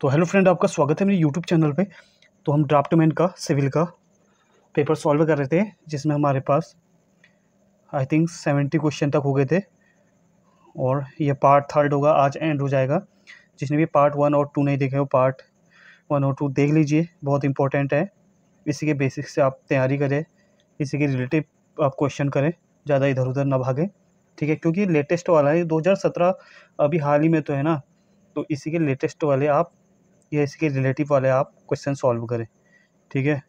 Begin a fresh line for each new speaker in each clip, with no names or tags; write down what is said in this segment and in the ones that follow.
तो hello friend आपका स्वागत है मेरे यूट्यूब चैनल पे तो हम ड्राफ्टमैन का सिविल का पेपर सॉल्व कर रहे थे जिसमें हमारे पास आई थिंक सेवेंटी क्वेश्चन तक हो गए थे और ये पार्ट थर्ड होगा आज एंड हो जाएगा जिसने भी पार्ट वन और टू नहीं देखे हो पार्ट वन और टू देख लीजिए बहुत इंपॉर्टेंट है इसी के बेसिक से आप तैयारी करें इसी के रिलेटिव आप क्वेश्चन करें ज़्यादा इधर उधर ना भागें ठीक है क्योंकि लेटेस्ट वाला है दो अभी हाल ही में तो है ना तो इसी के लेटेस्ट वाले आप या इसके रिलेटिव वाले आप क्वेश्चन सॉल्व करें ठीक है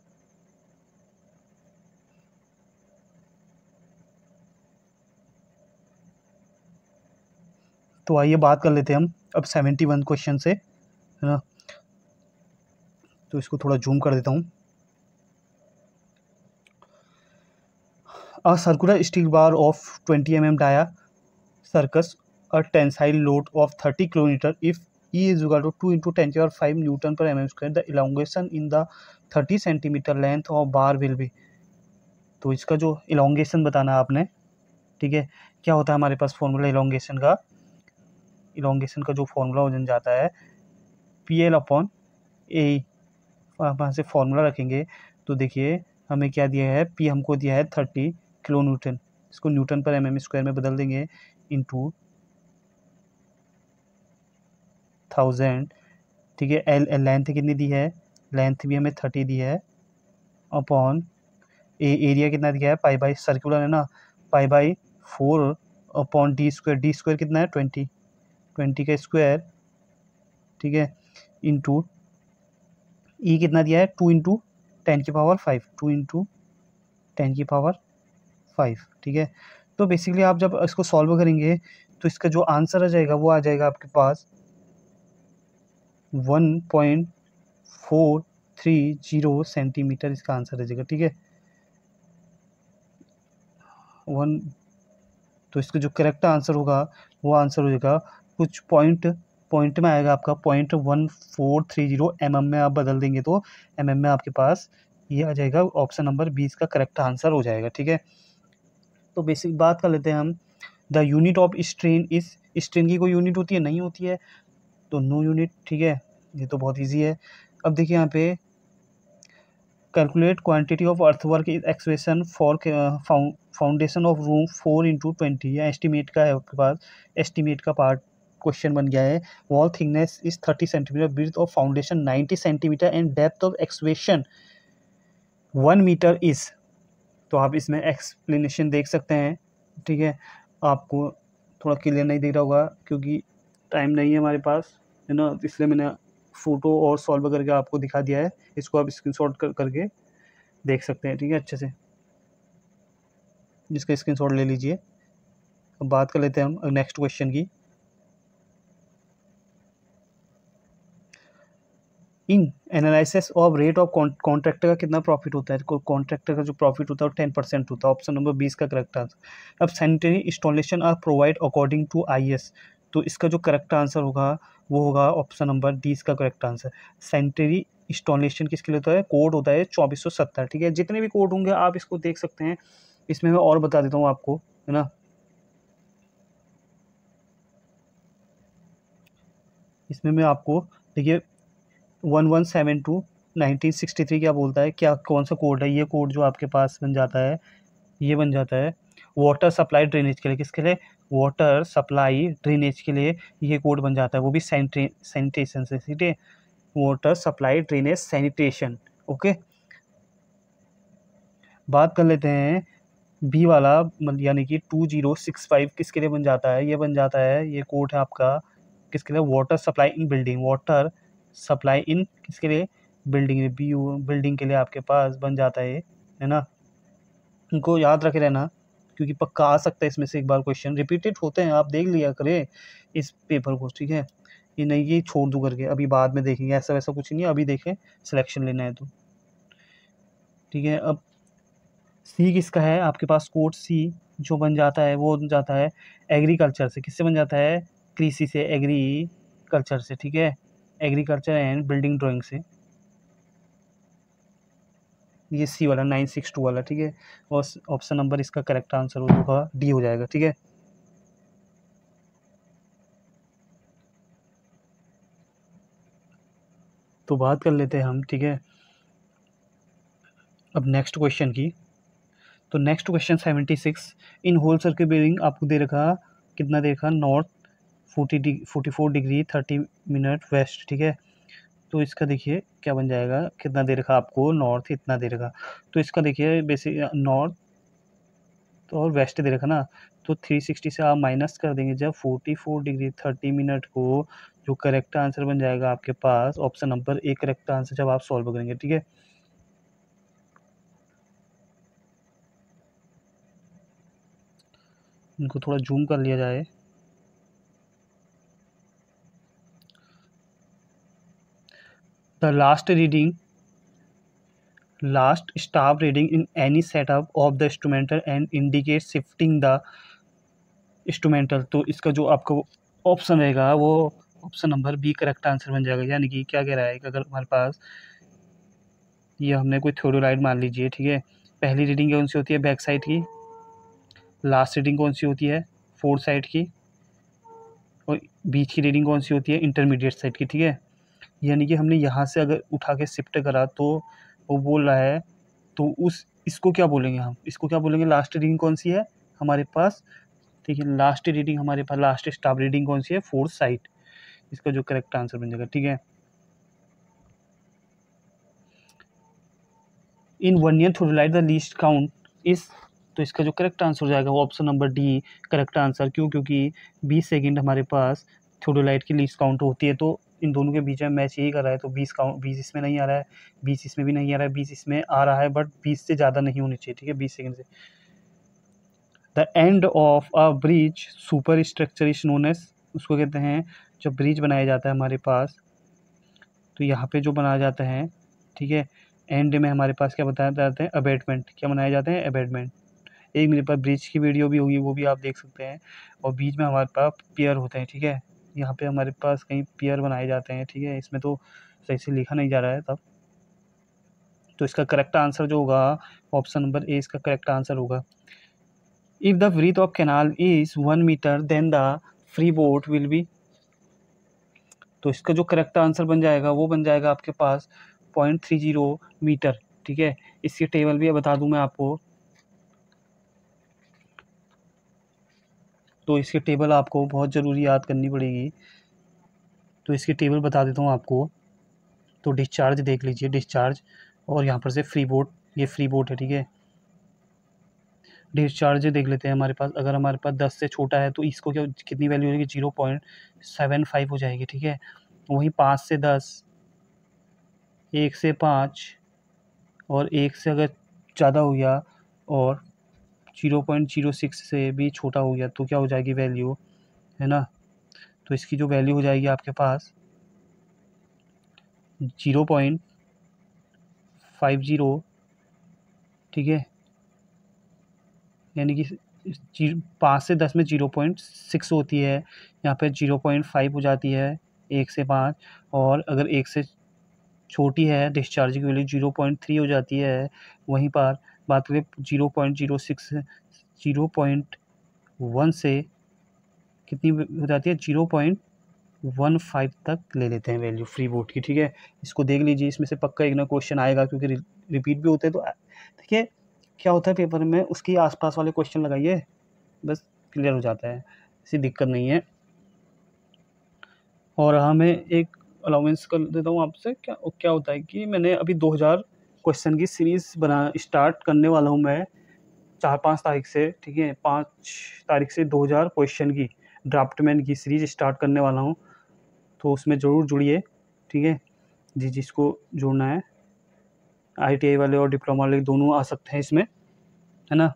तो आइए बात कर लेते हैं हम अब सेवेंटी वन क्वेश्चन से है ना तो इसको थोड़ा जूम कर देता हूँ circular steel bar of twenty M M dia carries a tensile load of thirty kilometre if E e is equal to 2 into 10 और five newton per M M square the elongation in the thirty centimetre length of bar will be तो इसका जो elongation बताना है आपने ठीक है क्या होता है हमारे पास फॉर्मूला इलोंगेशन का इलोंगेशन का जो फॉर्मूला हो जाता है पी एल अपॉन ए वहाँ से फॉर्मूला रखेंगे तो देखिए हमें क्या दिया है पी हमको दिया है थर्टी किलो न्यूटन इसको newton per M M square में बदल देंगे इंटू थाउजेंड ठीक है एल लेंथ कितनी दी है लेंथ भी हमें थर्टी दी है अपॉन ए एरिया कितना दिया है पाई बाई सर्कुलर है ना pi by four upon D square D square कितना है ट्वेंटी ट्वेंटी का स्क्वायर ठीक है इंटू ई e कितना दिया है टू इंटू टेन की power five two into ten की पावर फाइव ठीक है तो बेसिकली आप जब इसको सॉल्व करेंगे तो इसका जो आंसर आ जाएगा वो आ जाएगा आपके पास one point four three zero centimetre इसका आंसर हो जाएगा ठीक है वन तो इसका जो करेक्ट आंसर होगा वो आंसर हो जाएगा कुछ पॉइंट पॉइंट में आएगा आपका point one four three zero M में आप बदल देंगे तो एम में आपके पास ये आ जाएगा ऑप्शन नंबर बीस का करेक्ट आंसर हो जाएगा ठीक है तो बेसिक बात कर लेते हैं हम द यूनिट ऑफ स्ट्रेन इस स्ट्रेन की कोई यूनिट होती है नहीं होती है तो नो यूनिट ठीक है ये तो बहुत ईजी है अब देखिए यहाँ पे calculate quantity of earthwork is expression for foundation of room four into twenty या एस्टिमेट का है आपके पास एस्टिमेट का पार्ट क्वेश्चन बन गया है wall thickness is thirty centimetre breadth of foundation ninety centimetre and depth of expression one metre is तो आप इसमें एक्सप्लेनेशन देख सकते हैं ठीक है आपको थोड़ा क्लियर नहीं दिख रहा होगा क्योंकि टाइम नहीं है हमारे पास है ना इसलिए मैंने फ़ोटो और सॉल्व करके आपको दिखा दिया है इसको आप स्क्रीन कर करके देख सकते हैं ठीक है अच्छे से जिसका स्क्रीन ले लीजिए अब बात कर लेते हैं हम नेक्स्ट क्वेश्चन की in analysis of rate of contractor का कितना प्रॉफिट होता है कॉन्ट्रैक्टर का जो प्रॉफिट होता है वो टेन परसेंट होता है ऑप्शन नंबर बीस का करेक्ट आंसर अब sanitary installation are provide according to I S तो इसका जो करेक्ट आंसर होगा वो होगा ऑप्शन नंबर डी इसका करेक्ट आंसर सेंटरी इंस्टॉलेशन किसके लिए होता है कोड होता है चौबीस सौ सत्तर ठीक है जितने भी कोड होंगे आप इसको देख सकते हैं इसमें मैं और बता देता हूँ आपको है ना इसमें मैं आपको देखिए one one seven two nineteen sixty three क्या बोलता है क्या कौन सा कोड है ये कोड जो आपके पास बन जाता है ये बन जाता है वाटर सप्लाई ड्रेनेज के लिए किसके लिए वाटर सप्लाई ड्रेनेज के लिए ये कोड बन जाता है वो भी सैनिटेशन से ठीक है water supply drainage sanitation okay बात कर लेते हैं बी वाला मतलब यानी कि टू जीरो सिक्स फाइव किसके लिए बन जाता है ये बन जाता है ये कोड है आपका किसके लिए water supply in building water supply in किसके लिए बिल्डिंग बी बिल्डिंग के लिए आपके पास बन जाता है है ना इनको याद रखे रहना क्योंकि पक्का आ सकता है इसमें से एक बार क्वेश्चन रिपीटेड होते हैं आप देख लिया करें इस पेपर को ठीक है ये नहीं ये छोड़ दूँ करके अभी बाद में देखेंगे ऐसा वैसा कुछ नहीं है अभी देखें सिलेक्शन लेना है तो ठीक है अब सी किसका है आपके पास कोर्ट सी जो बन जाता है वो बन जाता है एग्रीकल्चर से किससे बन जाता है कृषि से एग्रीकल्चर से ठीक है एग्रीकल्चर एंड बिल्डिंग ड्राइंग से ये सी वाला नाइन सिक्स टू वाला ठीक है और ऑप्शन नंबर इसका करेक्ट आंसर होगा डी हो जाएगा ठीक है तो बात कर लेते हैं हम ठीक है अब नेक्स्ट क्वेश्चन की तो next question seventy six in whole circuit building आपको दे रखा कितना देखा north forty degree forty four degree thirty minute west ठीक है तो इसका देखिए क्या बन जाएगा कितना देर रखा आपको नॉर्थ इतना देर का तो इसका देखिए बेसिक नॉर्थ तो और वेस्ट दे रखा ना तो थ्री सिक्सटी से आप माइनस कर देंगे जब forty four degree thirty minute को जो करेक्ट आंसर बन जाएगा आपके पास option number A correct answer जब आप सॉल्व करेंगे ठीक है इनको थोड़ा जूम कर लिया जाए the last reading last staff reading in any setup of the instrumental and indicate shifting the instrumental तो इसका जो आपको ऑप्शन रहेगा वो option number B correct answer बन जाएगा यानी कि क्या कह रहा है कि अगर हमारे पास ये हमने कोई थ्योरोराइड मान लीजिए ठीक है पहली रीडिंग कौन सी होती है बैक साइड की लास्ट रीडिंग कौन सी होती है फोर्थ साइड की और बीच की रीडिंग कौन सी होती है इंटरमीडिएट साइड की ठीक है यानी कि हमने यहाँ से अगर उठा के शिफ्ट करा तो वो बोल रहा है तो उस इसको क्या बोलेंगे हम इसको क्या बोलेंगे लास्ट रीडिंग कौन सी है हमारे पास ठीक है लास्ट रीडिंग हमारे पास लास्ट स्टाफ रीडिंग कौन सी है फोर्थ साइट इसका जो करेक्ट आंसर बन जाएगा ठीक है in one year through light the least count इस तो इसका जो करेक्ट आंसर हो जाएगा वो option number D correct answer क्यों क्योंकि बीस सेकेंड हमारे पास लाइट की लीस्ट काउंट होती है तो इन दोनों के बीच में मैच यही कर रहा है तो बीस काउंट बीस इसमें नहीं आ रहा है बीस इसमें भी नहीं आ रहा है बीस इसमें आ रहा है बट बीस से ज़्यादा नहीं होनी चाहिए ठीक है बीस सेकेंड से the end of a bridge super structure is known as उसको कहते हैं जब ब्रिज बनाया जाता है हमारे पास तो यहाँ पे जो बनाया जाता है ठीक है एंड में हमारे पास क्या बताया जाते हैं अबेटमेंट क्या बनाए जाते हैं अबेटमेंट एक मेरे पास ब्रिज की वीडियो भी होगी वो भी आप देख सकते हैं और बीच में हमारे पास पेयर होते हैं ठीक है यहाँ पे हमारे पास कहीं पेयर बनाए जाते हैं ठीक है इसमें तो सही से लिखा नहीं जा रहा है तब तो इसका करेक्ट आंसर जो होगा ऑप्शन नंबर ए इसका करेक्ट आंसर होगा if the breadth of canal is one metre then the free board will be तो इसका जो करेक्ट आंसर बन जाएगा वो बन जाएगा आपके पास पॉइंट थ्री जीरो मीटर ठीक है इसकी टेबल भी बता दूँ मैं आपको तो इसकी टेबल आपको बहुत ज़रूरी याद करनी पड़ेगी तो इसकी टेबल बता देता हूँ आपको तो डिस्चार्ज देख लीजिए डिस्चार्ज और यहाँ पर से फ्री बोट ये फ्री बोट है ठीक है डिस्चार्ज देख लेते हैं हमारे पास अगर हमारे पास दस से छोटा है तो इसको क्या कितनी वैल्यू होगी जीरो पॉइंट सेवन फाइव हो जाएगी ठीक है वहीं पाँच से दस एक से पाँच और एक से अगर ज़्यादा हो गया और जीरो पॉइंट जीरो सिक्स से भी छोटा हो गया तो क्या हो जाएगी वैल्यू है ना तो इसकी जो वैल्यू हो जाएगी आपके पास जीरो पॉइंट फाइव ज़ीरो ठीक है यानी कि पाँच से दस में जीरो पॉइंट सिक्स होती है यहाँ पे जीरो पॉइंट फाइव हो जाती है एक से पाँच और अगर एक से छोटी है डिस्चार्ज की वैल्यू जीरो पॉइंट थ्री हो जाती है वहीं पर बात करें zero point zero six zero point one से कितनी हो जाती है जीरो पॉइंट वन फाइव तक ले लेते हैं वैल्यू फ्री बोर्ड की ठीक है इसको देख लीजिए इसमें से पक्का एक ना क्वेश्चन आएगा क्योंकि रिपीट भी होते हैं तो ठीक है क्या होता है पेपर में उसके आसपास वाले क्वेश्चन लगाइए बस क्लियर हो जाता है ऐसी दिक्कत नहीं है और हाँ मैं एक अलाउंस कर देता हूँ आपसे क्या क्या होता है कि मैंने अभी दो हज़ार क्वेश्चन की सीरीज़ बना स्टार्ट करने वाला हूँ मैं चार पाँच तारीख से ठीक है पाँच तारीख से दो हज़ार क्वेश्चन की ड्राफ्टमैन की सीरीज स्टार्ट करने वाला हूँ तो उसमें ज़रूर जुड़िए ठीक है जी जिसको जुड़ना है आईटीआई वाले और डिप्लोमा वाले दोनों आ सकते हैं इसमें है ना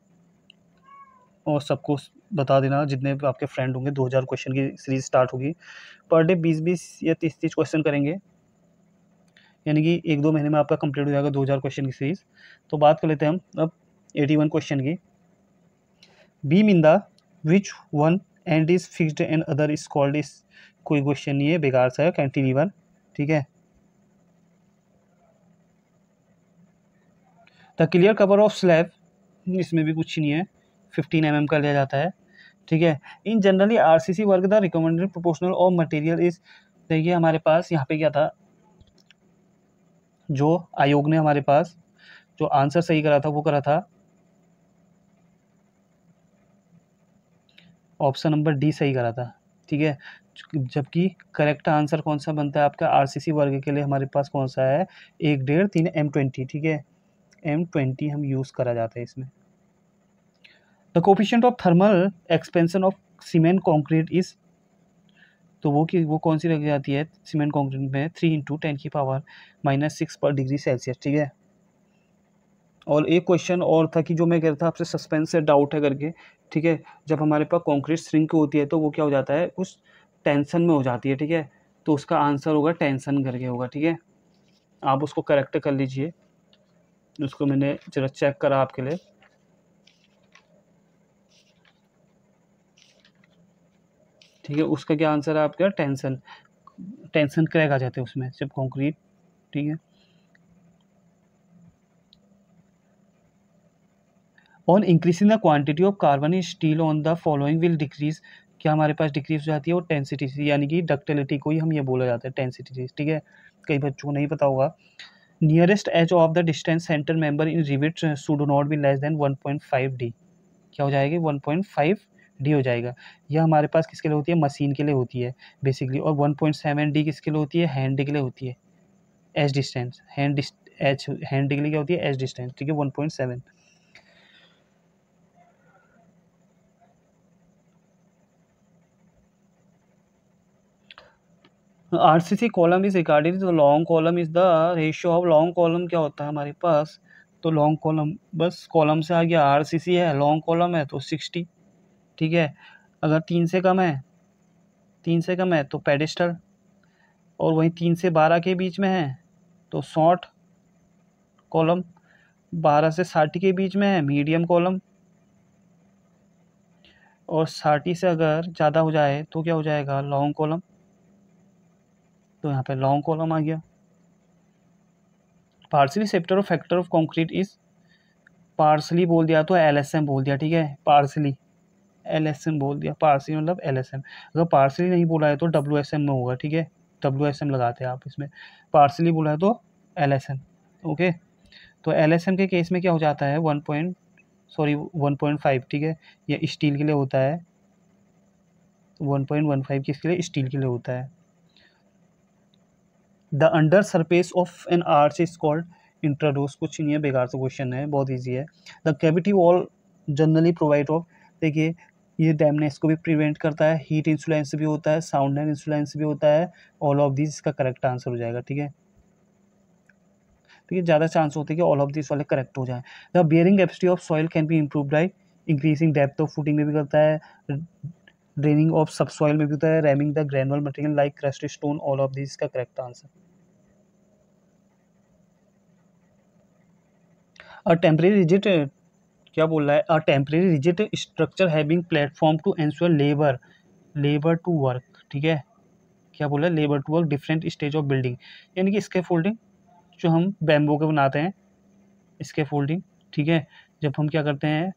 और सबको बता देना जितने आपके फ्रेंड होंगे दो क्वेश्चन की सीरीज स्टार्ट होगी पर डे बीस बीस या तीस तीस क्वेश्चन करेंगे यानी कि एक दो महीने में आपका कंप्लीट हो जाएगा दो हज़ार क्वेश्चन की सीरीज़ तो बात कर लेते हैं हम अब एटी वन क्वेश्चन की बी मिंदा which one end is fixed and other is called is कोई क्वेश्चन नहीं है बेकार सा है वन e ठीक है the clear cover of slab इसमें भी कुछ नहीं है फिफ्टीन एम mm का लिया जाता है ठीक है in generally R C C work the recommended proportional of material is देखिए हमारे पास यहाँ पे क्या था जो आयोग ने हमारे पास जो आंसर सही करा था वो करा था ऑप्शन नंबर डी सही करा था ठीक है जबकि करेक्ट आंसर कौन सा बनता है आपका आरसीसी वर्ग के लिए हमारे पास कौन सा है एक डेढ़ तीन एम ट्वेंटी ठीक है एम ट्वेंटी हम यूज़ करा जाता है इसमें the coefficient of thermal expansion of cement concrete is तो वो कि वो कौन सी लग जाती है सीमेंट कॉन्क्रीट में थ्री इंटू टेन की पावर माइनस सिक्स पर डिग्री सेल्सियस ठीक है और एक क्वेश्चन और था कि जो मैं कह रहा था आपसे सस्पेंस से डाउट है करके ठीक है जब हमारे पास कॉन्क्रीट श्रिंक होती है तो वो क्या हो जाता है कुछ टेंशन में हो जाती है ठीक है तो उसका आंसर होगा टेंशन करके होगा ठीक है आप उसको करेक्ट कर लीजिए उसको मैंने जरा चेक करा आपके लिए ठीक है उसका क्या आंसर है आपका टेंसन टेंसन क्रैक आ जाते हैं उसमें जब कॉन्क्रीट ठीक है on increasing the quantity of carbon in steel on the following will decrease क्या हमारे पास डिक्रीज हो जाती है और टेंसिटी यानी कि डक्टिलिटी को ही हम ये बोला जाता है टेंसिटी ठीक है कई बच्चों को नहीं पता होगा nearest edge of the distance centre member in rivet should not be less than 1.5 D क्या हो जाएगी 1.5 डी हो जाएगा यह हमारे पास किसके लिए होती है मशीन के लिए होती है बेसिकली और वन पॉइंट सेवन डी किसके लिए होती है हैंड के लिए होती है H distance hand H hand के लिए क्या होती है एच डिस्टेंस ठीक है one point seven R C C column is recording to long column is the ratio of long column क्या होता है हमारे पास तो लॉन्ग कॉलम बस कॉलम से आ गया आर सी सी है लॉन्ग कॉलम है तो सिक्सटी ठीक है अगर तीन से कम है तीन से कम है तो पेडिस्टल और वहीं तीन से बारह के बीच में है तो सॉट कॉलम बारह से साठ के बीच में है मीडियम कॉलम और साठी से अगर ज़्यादा हो जाए तो क्या हो जाएगा लॉन्ग कॉलम तो यहाँ पे लॉन्ग कॉलम आ गया partially safety of factor of concrete is partially बोल दिया तो एलएसएम बोल दिया ठीक है पार्सली एल एस एम बोल दिया पारसी मतलब एल एस एम अगर पार्सली नहीं बोला है तो डब्ल्यू एस एम में होगा ठीक है डब्ल्यू एस एम लगाते हैं आप इसमें पार्सली बोला है तो एल एस एम ओके तो एल एस एम के केस में क्या हो जाता है one point sorry one point five ठीक है ये स्टील के लिए होता है वन पॉइंट वन फाइव किसके लिए स्टील के लिए होता है the under surface of an arch is called intrados कुछ नहीं है बेकार से क्वेश्चन है बहुत ईजी है the cavity wall generally provide of देखिए ये डैमनेस को भी प्रिवेंट करता है हीट इंसुलेंस भी होता है साउंड एंड इंसुलेंस भी होता है ऑल ऑफ दिस इसका करेक्ट आंसर हो जाएगा ठीक है ठीक है ज़्यादा चांस होते हैं कि ऑल ऑफ दिस वाले करेक्ट हो जाए the bearing capacity of soil can be improve by increasing depth of footing में भी करता है ड्रेनिंग ऑफ सब सॉइल में भी होता है ramming the granular material like crust stone all of this का करेक्ट आंसर और टेम्परेरी रिजिट क्या बोल रहा है a temporary rigid structure having platform to ensure labour labour to work ठीक है क्या बोला है labour to work different stage of building यानी कि इसके फोल्डिंग जो हम बैम्बो के बनाते हैं इसके फोल्डिंग ठीक है जब हम क्या करते हैं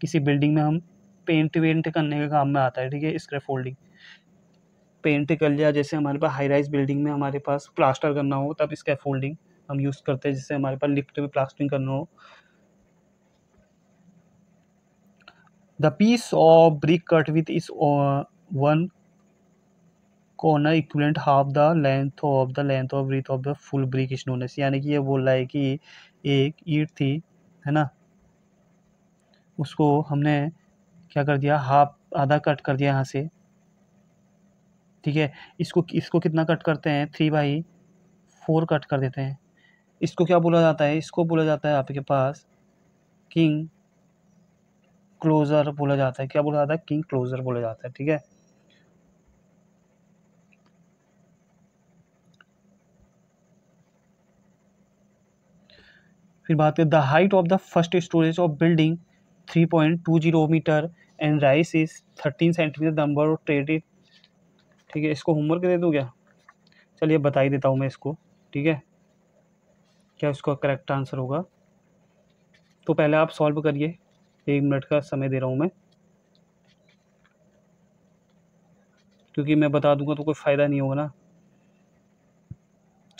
किसी बिल्डिंग में हम पेंट वेंट करने के काम में आता है ठीक है इसके फोल्डिंग पेंट कर लिया जैसे हमारे पास हाई राइज बिल्डिंग में हमारे पास प्लास्टर करना हो तब इसके फोल्डिंग हम यूज़ करते हैं जैसे हमारे पास लिफ्ट में प्लास्टरिंग करना हो the piece of brick cut with is one corner equivalent half the length of the length of width of the full brick is known as यानी कि ये बोल रहा है कि एक ईट थी है ना उसको हमने क्या कर दिया हाफ आधा कट कर दिया यहाँ से ठीक है इसको इसको कितना कट करते हैं थ्री बाई फोर कट कर देते हैं इसको क्या बोला जाता है इसको बोला जाता है आपके पास किंग क्लोज़र बोला जाता है क्या बोला जाता है की क्लोज़र बोला जाता है ठीक है फिर बात करें the height of the first storage of building three point two zero metre and rise is thirteen centimetre number of treaded ठीक है इसको होमवर्क दे दूँ क्या चलिए बता ही देता हूँ मैं इसको ठीक है क्या इसका करेक्ट आंसर होगा तो पहले आप सॉल्व करिए एक मिनट का समय दे रहा हूँ मैं क्योंकि मैं बता दूंगा तो कोई फ़ायदा नहीं होगा ना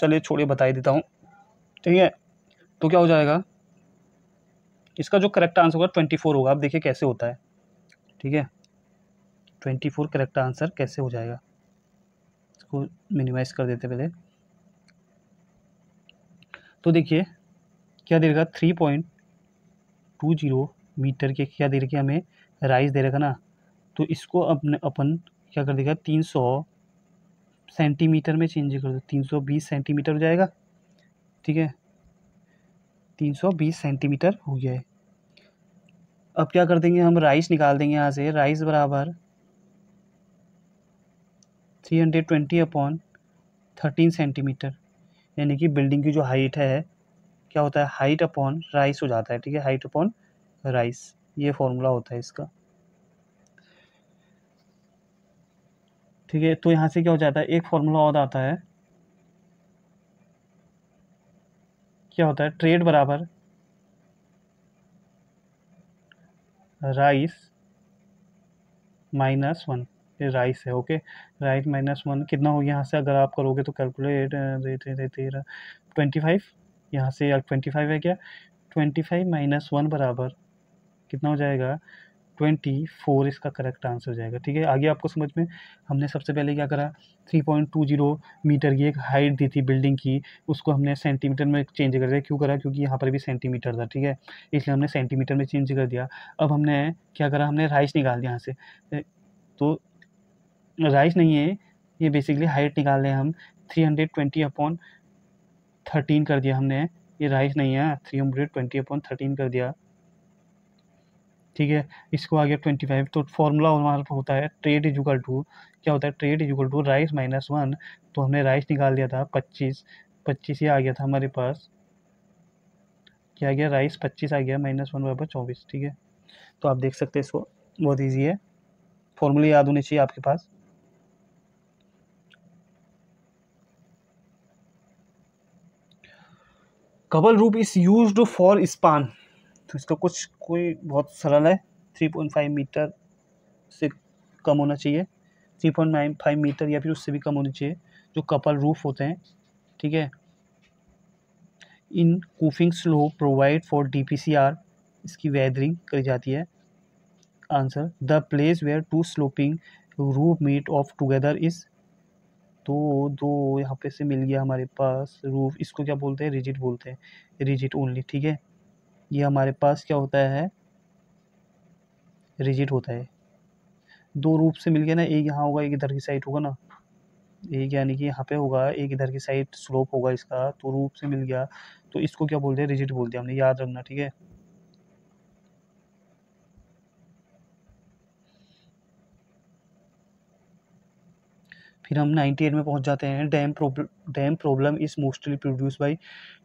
चलिए छोड़िए बता ही देता हूँ ठीक है तो क्या हो जाएगा इसका जो करेक्ट आंसर होगा ट्वेंटी फोर होगा आप देखिए कैसे होता है ठीक है ट्वेंटी फोर करेक्ट आंसर कैसे हो जाएगा इसको मिनिमाइज़ कर देते पहले तो देखिए क्या देगा three point two zero metre के क्या दे रखे हमें राइस दे रखा ना तो इसको अपने अपन क्या कर देगा तीन सौ सेंटीमीटर में चेंज कर दो तीन सौ बीस सेंटीमीटर हो जाएगा ठीक है तीन सौ बीस सेंटीमीटर हो गया है अब क्या कर देंगे हम राइस निकाल देंगे यहाँ से राइस बराबर three hundred twenty upon thirteen centimetre यानी कि बिल्डिंग की जो हाइट है क्या होता है हाइट अपॉन राइस हो जाता है ठीक है हाइट अपॉन राइस ये फॉर्मूला होता है इसका ठीक है तो यहाँ से क्या हो जाता है एक फॉर्मूला और आता है क्या होता है ट्रेड बराबर राइस माइनस वन ये राइस है ओके राइस माइनस वन कितना हो यहाँ से अगर आप करोगे तो कैलकुलेट तेरह ट्वेंटी फाइव यहाँ से ट्वेंटी फाइव है क्या ट्वेंटी फाइव माइनस वन बराबर कितना हो जाएगा ट्वेंटी फोर इसका करेक्ट आंसर हो जाएगा ठीक है आगे आपको समझ में हमने सबसे पहले क्या करा three point two zero metre की एक हाइट दी थी बिल्डिंग की उसको हमने सेंटीमीटर में चेंज कर दिया क्यों करा क्योंकि यहाँ पर भी सेंटीमीटर था ठीक है इसलिए हमने सेंटीमीटर में चेंज कर दिया अब हमने क्या करा हमने राइस निकाल दिया यहाँ से तो राइस नहीं है ये बेसिकली हाइट निकाल रहे हैं हम three hundred twenty upon thirteen कर दिया हमने ये राइस नहीं है three hundred twenty upon thirteen कर दिया ठीक है इसको आ गया ट्वेंटी फाइव तो फॉर्मूला हमारा होता है ट्रेड इक्वल टू क्या होता है tread equal to rise minus one तो हमने राइस निकाल दिया था पच्चीस पच्चीस ही आ गया था हमारे पास क्या आ गया राइस पच्चीस आ गया माइनस वन बराबर चौबीस ठीक है तो आप देख सकते हैं इसको बहुत ईजी है फॉर्मूले याद होने चाहिए आपके पास कबल रूप इज़ यूज फॉर स्पान तो इसका कुछ कोई बहुत सरल है थ्री पॉइंट फाइव मीटर से कम होना चाहिए three point nine five metre या फिर उससे भी कम होनी चाहिए जो कपल रूफ होते हैं ठीक है in coping slope provide for D P C are इसकी वेदरिंग करी जाती है answer the place where two sloping roof meet of together is दो दो यहाँ पे से मिल गया हमारे पास रूफ इसको क्या बोलते हैं रिजिट बोलते हैं रिजिट ओनली ठीक है ये हमारे पास क्या होता है रिजिट होता है दो रूप से मिल गया ना एक यहाँ होगा एक इधर की साइड होगा ना एक यानी कि यहाँ पे होगा एक इधर की साइड स्लोप होगा इसका तो रूप से मिल गया तो इसको क्या बोलते हैं रिजिट बोलते हैं हमने याद रखना ठीक है फिर हम 98 में पहुंच जाते हैं damp problem damp problem is mostly produce by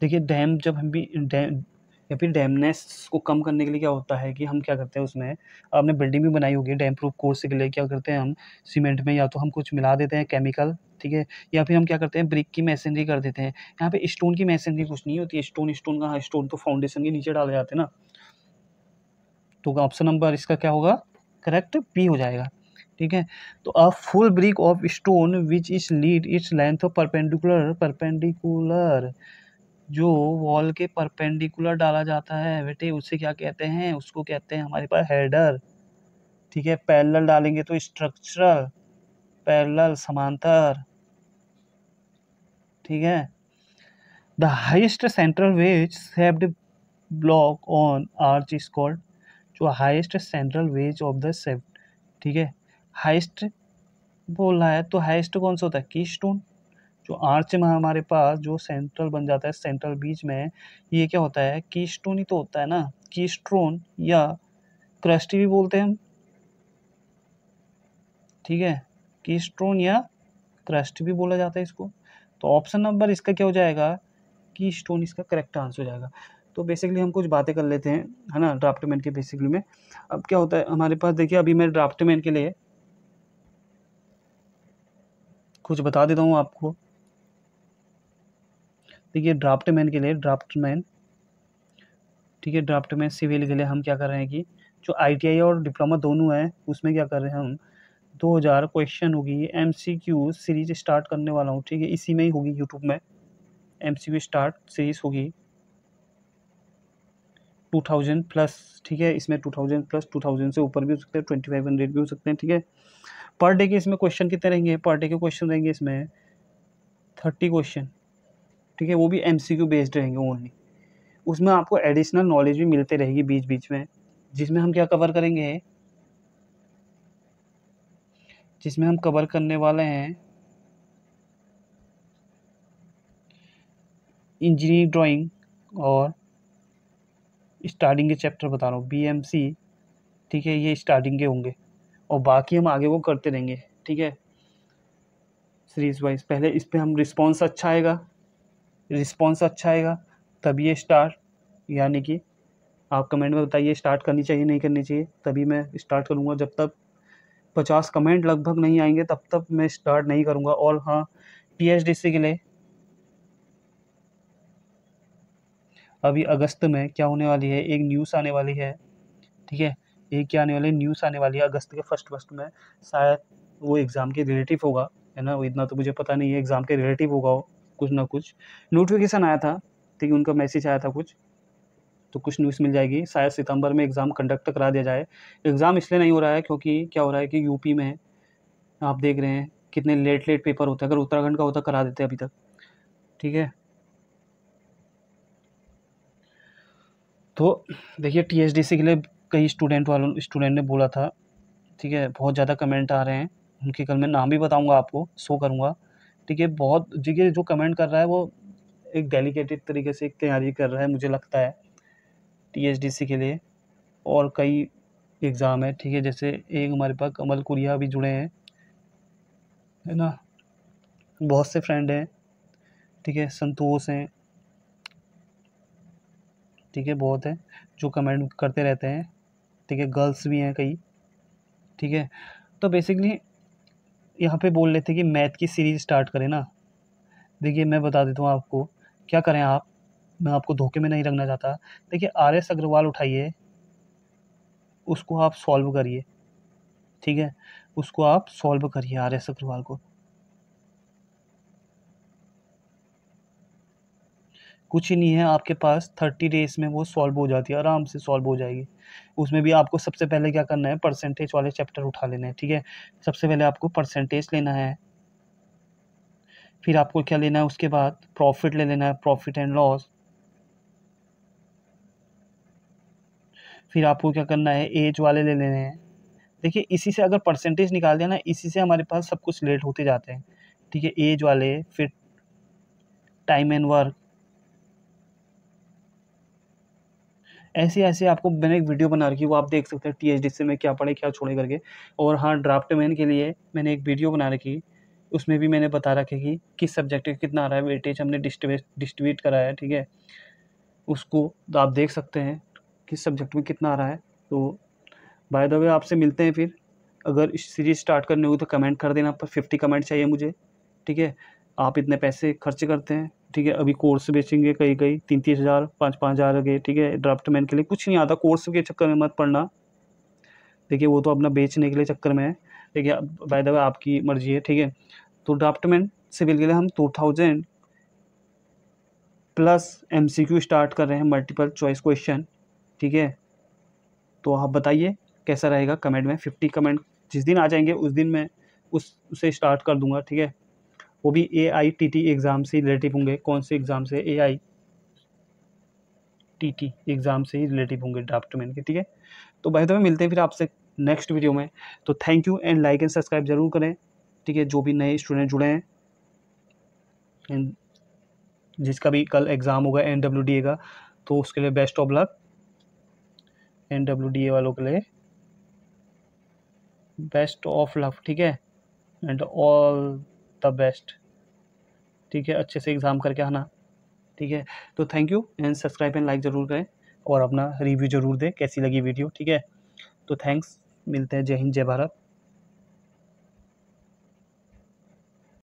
देखिए डैम जब हम भी डैम या फिर डैमनेस को कम करने के लिए क्या होता है कि हम क्या करते हैं उसमें आपने बिल्डिंग भी बनाई होगी डैम प्रूफ कोर्स के लिए क्या करते हैं हम सीमेंट में या तो हम कुछ मिला देते हैं केमिकल ठीक है या फिर हम क्या करते हैं ब्रिक की मैसेनरी कर देते हैं यहाँ पे स्टोन की मैसेनरी कुछ नहीं होती स्टोन स्टोन का स्टोन तो फाउंडेशन के नीचे डाले जाते हैं ना तो ऑप्शन नंबर इसका क्या होगा करेक्ट पी हो जाएगा ठीक है तो a full brick of stone which is lead its length of perpendicular perpendicular जो वॉल के परपेंडिकुलर डाला जाता है बेटे उसे क्या कहते हैं उसको कहते हैं हमारे पास हेडर ठीक है पैरेलल डालेंगे तो स्ट्रक्चरल पैरेलल समांतर ठीक है the highest central wedge saved block on arch is called जो highest central wedge of the save ठीक है हाइस्ट बोल रहा है तो हाइस्ट कौन सा होता है की स्टोन जो आर्च में हमारे पास जो सेंट्रल बन जाता है सेंट्रल बीच में ये क्या होता है कीस्टोन ही तो होता है ना कीस्ट्रोन या क्रस्टी भी बोलते हैं हम ठीक है कीस्ट्रोन या क्रस्ट भी बोला जाता है इसको तो ऑप्शन नंबर इसका क्या हो जाएगा की स्टोन इसका करेक्ट आंसर हो जाएगा तो बेसिकली हम कुछ बातें कर लेते हैं है ना ड्राफ्टमैन के बेसिकली में अब क्या होता है हमारे पास देखिए अभी मैं ड्राफ्टमैन के लिए कुछ बता देता हूँ आपको देखिए मैन के लिए ड्राफ्ट मैन ठीक है ड्राफ्ट मैन सिविल के लिए हम क्या कर रहे हैं कि जो आईटीआई और डिप्लोमा दोनों है उसमें क्या कर रहे हैं हम 2000 क्वेश्चन होगी M C Q series start करने वाला हूँ ठीक है इसी में ही होगी यूट्यूब में M C Q start series होगी 2000 प्लस ठीक है इसमें 2000 प्लस 2000 से ऊपर भी हो सकते हैं हंड्रेड भी हो सकते हैं ठीक है पर डे के इसमें क्वेश्चन कितने रहेंगे पर डे के क्वेश्चन रहेंगे इसमें थर्टी क्वेश्चन ठीक है वो भी एम सी क्यू बेस्ड रहेंगे ओनली उसमें आपको एडिशनल नॉलेज भी मिलते रहेगी बीच बीच में जिसमें हम क्या कवर करेंगे जिसमें हम कवर करने वाले हैं इंजीनियरिंग ड्राइंग और स्टार्टिंग के चैप्टर बता रहा हूँ बीएमसी ठीक है ये स्टार्टिंग के होंगे और बाकी हम आगे वो करते रहेंगे ठीक है सीरीज वाइज पहले इस पर हम रिस्पॉन्स अच्छा आएगा रिस्पॉन्स अच्छा आएगा तभी ये स्टार्ट यानी कि आप कमेंट में बताइए स्टार्ट करनी चाहिए नहीं करनी चाहिए तभी मैं स्टार्ट करूँगा जब तक पचास कमेंट लगभग नहीं आएंगे तब तक मैं स्टार्ट नहीं करूँगा और हाँ पी के लिए अभी अगस्त में क्या होने वाली है एक न्यूज़ आने वाली है ठीक है एक क्या आने वाली न्यूज़ आने वाली है अगस्त के फर्स्ट फर्स्ट में शायद वो एग्ज़ाम के रिलेटिव होगा है ना वो इतना तो मुझे पता नहीं है एग्ज़ाम के रिलेटिव होगा वो कुछ ना कुछ नोटिफिकेशन आया था ठीक है उनका मैसेज आया था कुछ तो कुछ न्यूज़ मिल जाएगी शायद सितंबर में एग्ज़ाम कंडक्ट करा दिया जाए एग्ज़ाम इसलिए नहीं हो रहा है क्योंकि क्या हो रहा है कि यूपी में आप देख रहे हैं कितने लेट लेट पेपर होते हैं अगर उत्तराखंड का होता करा देते अभी तक ठीक है तो देखिए टीएचडीसी के लिए कई स्टूडेंट वालों स्टूडेंट ने बोला था ठीक है बहुत ज़्यादा कमेंट आ रहे हैं उनके कल मैं नाम भी बताऊंगा आपको शो करूंगा ठीक है बहुत देखिए जो कमेंट कर रहा है वो एक डेलीकेटेड तरीके से एक तैयारी कर रहा है मुझे लगता है टी के लिए और कई एग्ज़ाम है ठीक है जैसे एक हमारे पास कमल कुरिया भी जुड़े हैं है ना बहुत से फ्रेंड हैं ठीक है संतोष हैं ठीक है बहुत हैं जो कमेंट करते रहते हैं ठीक है गर्ल्स भी हैं कई ठीक है तो बेसिकली यहाँ पे बोल रहे थे कि मैथ की सीरीज़ स्टार्ट करें ना देखिए मैं बता देता हूँ आपको क्या करें आप मैं आपको धोखे में नहीं रखना चाहता देखिए आर एस अग्रवाल उठाइए उसको आप सॉल्व करिए ठीक है उसको आप सॉल्व करिए आर एस अग्रवाल को कुछ ही नहीं है आपके पास थर्टी डेज़ में वो सॉल्व हो जाती है आराम से सॉल्व हो जाएगी उसमें भी आपको सबसे पहले क्या करना है परसेंटेज वाले चैप्टर उठा लेना है ठीक है सबसे पहले आपको परसेंटेज लेना है फिर आपको क्या लेना है उसके बाद प्रॉफिट ले लेना है प्रॉफिट एंड लॉस फिर आपको क्या करना है एज वाले ले लेने हैं देखिए इसी से अगर परसेंटेज निकाल दिया ना इसी से हमारे पास सब कुछ लेट होते जाते हैं ठीक है एज वाले फिर टाइम एंड वर्क ऐसे ऐसे आपको मैंने एक वीडियो बना रखी है वो आप देख सकते हैं टी एच डी से मैं क्या पढ़े क्या छोड़े करके और हाँ ड्राफ्ट मैन के लिए मैंने एक वीडियो बना रखी उसमें भी मैंने बता रखे कि किस सब्जेक्ट का कितना आ रहा है वेटेज हमने डिस्ट्रीब्यूट डिस्ट्रीब्यूट है ठीक है उसको तो आप देख सकते हैं किस सब्जेक्ट में कितना आ रहा है तो बाय द वे आपसे मिलते हैं फिर अगर इस सीरीज़ स्टार्ट करनी हो तो कमेंट कर देना पर फिफ्टी कमेंट चाहिए मुझे ठीक है आप इतने पैसे खर्च करते हैं ठीक है अभी कोर्स बेचेंगे कई कई तीन तीस हज़ार पाँच पाँच हज़ार के ठीक है ड्राफ्टमैन के लिए कुछ नहीं आता कोर्स के चक्कर में मत पड़ना देखिए वो तो अपना बेचने के लिए चक्कर में है ठीक है बाय द वे आपकी मर्जी है ठीक है तो ड्राफ्टमैन सिविल के लिए हम two thousand plus M C Q start कर रहे हैं मल्टीपल चॉइस क्वेश्चन ठीक है तो आप बताइए कैसा रहेगा कमेंट में फिफ्टी कमेंट जिस दिन आ जाएंगे उस दिन मैं उस उसे स्टार्ट कर दूंगा ठीक है वो भी A I T T exam से रिलेटिव होंगे कौन से एग्ज़ाम से A I T T exam से ही रिलेटिव होंगे ड्राफ्ट के ठीक है तो भाई तो मिलते हैं फिर आपसे नेक्स्ट वीडियो में तो thank you and like and subscribe जरूर करें ठीक है जो भी नए स्टूडेंट जुड़े हैं एंड जिसका भी कल एग्ज़ाम होगा एन डब्ल्यू डी ए का तो उसके लिए best of luck N W D A वालों के लिए बेस्ट ऑफ लक ठीक है एंड ऑल द बेस्ट ठीक है अच्छे से एग्ज़ाम करके आना ठीक है तो thank you and subscribe and like ज़रूर करें और अपना रिव्यू ज़रूर दें कैसी लगी वीडियो ठीक है तो थैंक्स मिलते हैं जय हिंद जय भारत